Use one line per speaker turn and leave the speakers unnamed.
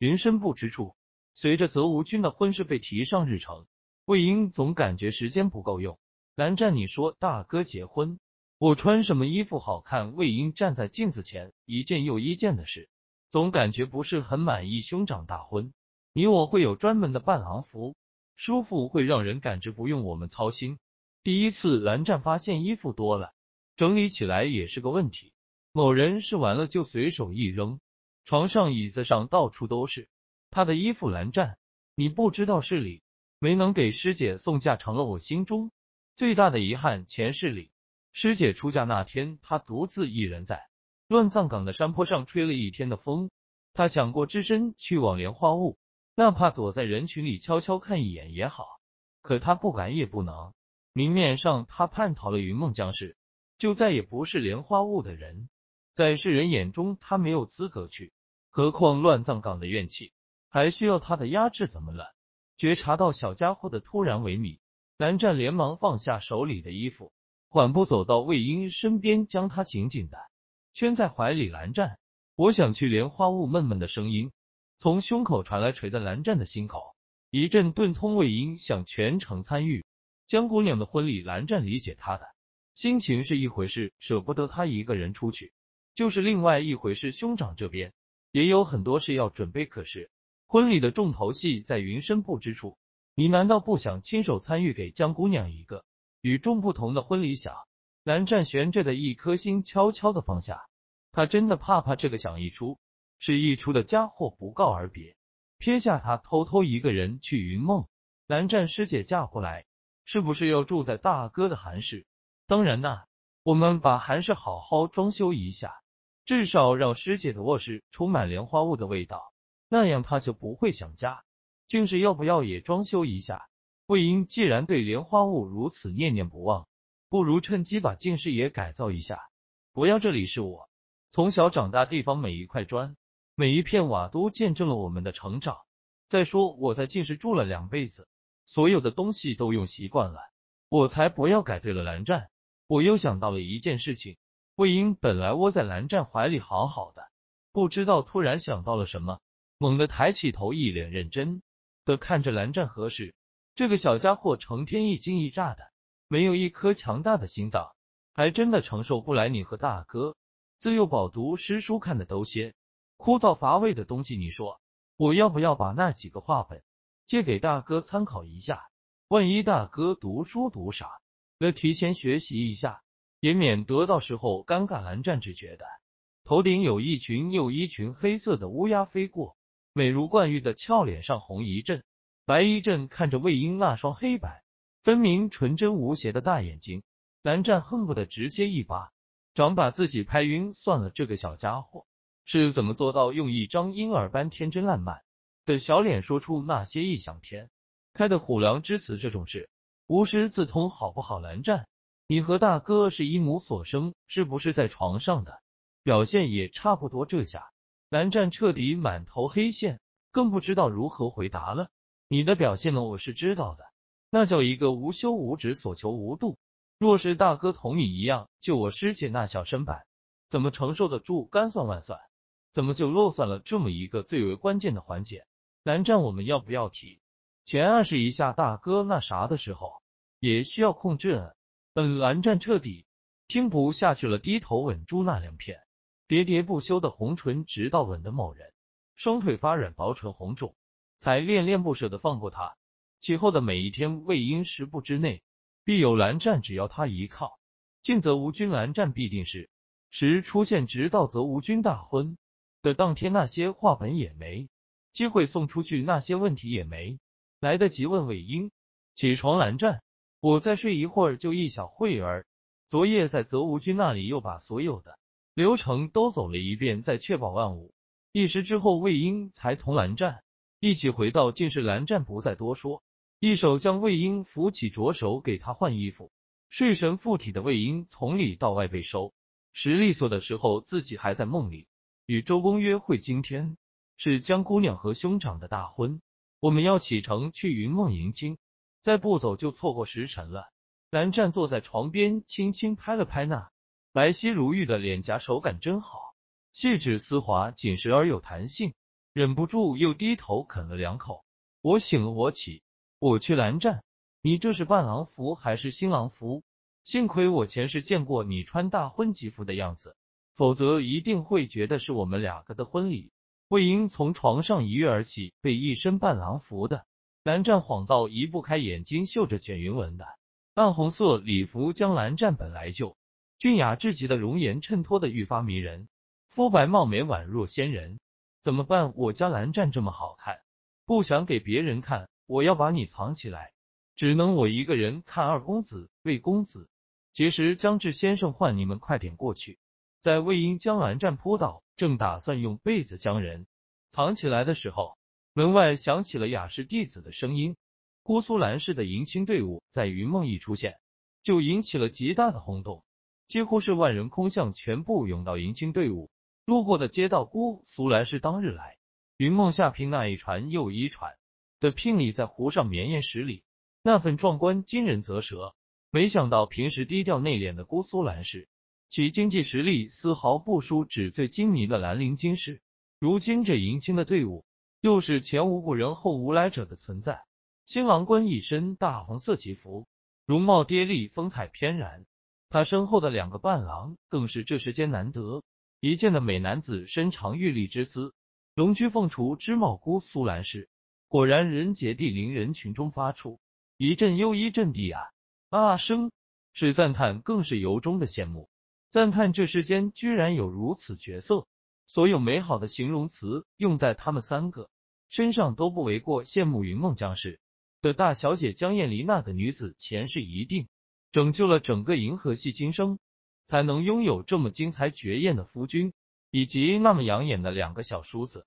云深不知处。随着泽芜君的婚事被提上日程，魏婴总感觉时间不够用。蓝湛，你说大哥结婚，我穿什么衣服好看？魏婴站在镜子前，一件又一件的试，总感觉不是很满意。兄长大婚，你我会有专门的伴郎服，舒服会让人感知，不用我们操心。第一次，蓝湛发现衣服多了，整理起来也是个问题。某人试完了就随手一扔。床上、椅子上到处都是他的衣服。蓝湛，你不知道是理，没能给师姐送嫁，成了我心中最大的遗憾。前世里，师姐出嫁那天，他独自一人在乱葬岗的山坡上吹了一天的风。他想过只身去往莲花坞，哪怕躲在人群里悄悄看一眼也好，可他不敢，也不能。明面上，他叛逃了云梦江氏，就再也不是莲花坞的人。在世人眼中，他没有资格去。何况乱葬岗的怨气，还需要他的压制。怎么了？觉察到小家伙的突然萎靡，蓝湛连忙放下手里的衣服，缓步走到魏婴身边，将他紧紧的圈在怀里。蓝湛，我想去莲花坞。闷闷的声音从胸口传来，捶的蓝湛的心口一阵钝痛。魏婴想全程参与江姑娘的婚礼，蓝湛理解他的心情是一回事，舍不得他一个人出去。就是另外一回事，兄长这边也有很多事要准备。可是婚礼的重头戏在云深不知处，你难道不想亲手参与，给江姑娘一个与众不同的婚礼？想，蓝湛悬着的一颗心悄悄的放下。他真的怕怕这个想一出是一出的家伙不告而别，撇下他偷偷一个人去云梦。蓝湛师姐嫁过来，是不是要住在大哥的韩氏？当然呐，我们把韩氏好好装修一下。至少让师姐的卧室充满莲花坞的味道，那样她就不会想家。竟是要不要也装修一下？魏婴既然对莲花坞如此念念不忘，不如趁机把近视也改造一下。不要这里是我从小长大地方，每一块砖、每一片瓦都见证了我们的成长。再说我在进士住了两辈子，所有的东西都用习惯了，我才不要改。对了，蓝湛，我又想到了一件事情。魏婴本来窝在蓝湛怀里好好的，不知道突然想到了什么，猛地抬起头，一脸认真的看着蓝湛，何事？这个小家伙成天一惊一乍的，没有一颗强大的心脏，还真的承受不来。你和大哥自幼饱读诗书，看的都些枯燥乏味的东西，你说我要不要把那几个话本借给大哥参考一下？万一大哥读书读傻了，提前学习一下。也免得到时候尴尬。蓝湛只觉得头顶有一群又一群黑色的乌鸦飞过，美如冠玉的俏脸上红一阵白一阵，看着魏婴那双黑白分明、纯真无邪的大眼睛，蓝湛恨不得直接一巴掌把自己拍晕。算了，这个小家伙是怎么做到用一张婴儿般天真烂漫的小脸说出那些异想天开的虎狼之词？这种事无师自通好不好？蓝湛。你和大哥是一母所生，是不是在床上的表现也差不多？这下，蓝湛彻底满头黑线，更不知道如何回答了。你的表现呢？我是知道的，那叫一个无休无止，所求无度。若是大哥同你一样，就我师姐那小身板，怎么承受得住？千算万算，怎么就漏算了这么一个最为关键的环节？蓝湛，我们要不要提前暗示一下大哥那啥的时候，也需要控制？本蓝湛彻底听不下去了，低头吻住那两片喋喋不休的红唇，直到吻的某人双腿发软，薄唇红肿，才恋恋不舍的放过他。其后的每一天，魏婴十步之内必有蓝湛，只要他一靠，近，则吴军蓝湛必定是时出现，直到则吴军大婚的当天，那些话本也没机会送出去，那些问题也没来得及问魏婴。起床，蓝湛。我再睡一会儿，就一小会儿。昨夜在泽无君那里又把所有的流程都走了一遍，再确保万无一时之后，魏婴才同蓝湛一起回到进士。蓝湛不再多说，一手将魏婴扶起，着手给他换衣服。睡神附体的魏婴从里到外被收，时利索的时候，自己还在梦里与周公约会。今天是江姑娘和兄长的大婚，我们要启程去云梦迎亲。再不走就错过时辰了。蓝湛坐在床边，轻轻拍了拍那白皙如玉的脸颊，手感真好，细致丝滑，紧实而有弹性，忍不住又低头啃了两口。我醒了，我起，我去。蓝湛，你这是伴郎服还是新郎服？幸亏我前世见过你穿大婚吉服的样子，否则一定会觉得是我们两个的婚礼。魏婴从床上一跃而起，被一身伴郎服的。蓝湛晃到移不开眼睛，绣着卷云纹的暗红色礼服将蓝湛本来就俊雅至极的容颜衬托的愈发迷人，肤白貌美宛若仙人。怎么办？我家蓝湛这么好看，不想给别人看，我要把你藏起来，只能我一个人看。二公子，魏公子，及时江致先生，唤你们快点过去。在魏婴将蓝湛扑倒，正打算用被子将人藏起来的时候。门外响起了雅士弟子的声音。姑苏兰氏的迎亲队伍在云梦一出现，就引起了极大的轰动，几乎是万人空巷，全部涌到迎亲队伍。路过的街道，姑苏兰氏当日来云梦下聘那一船又一船的聘礼在湖上绵延十里，那份壮观惊人啧舌。没想到平时低调内敛的姑苏兰氏，其经济实力丝毫不输纸醉金迷的兰陵金氏。如今这迎亲的队伍。又是前无古人后无来者的存在。新郎官一身大红色吉服，容貌跌丽，风采翩然。他身后的两个伴郎更是这世间难得一见的美男子，身长玉立之姿，龙驹凤雏之貌。姑苏兰氏果然人杰地灵，人群中发出一阵又一阵地啊啊声，是赞叹，更是由衷的羡慕，赞叹这世间居然有如此角色。所有美好的形容词用在他们三个身上都不为过。羡慕云梦江氏的大小姐江艳离那个女子，前世一定拯救了整个银河系，今生才能拥有这么精彩绝艳的夫君，以及那么养眼的两个小叔子。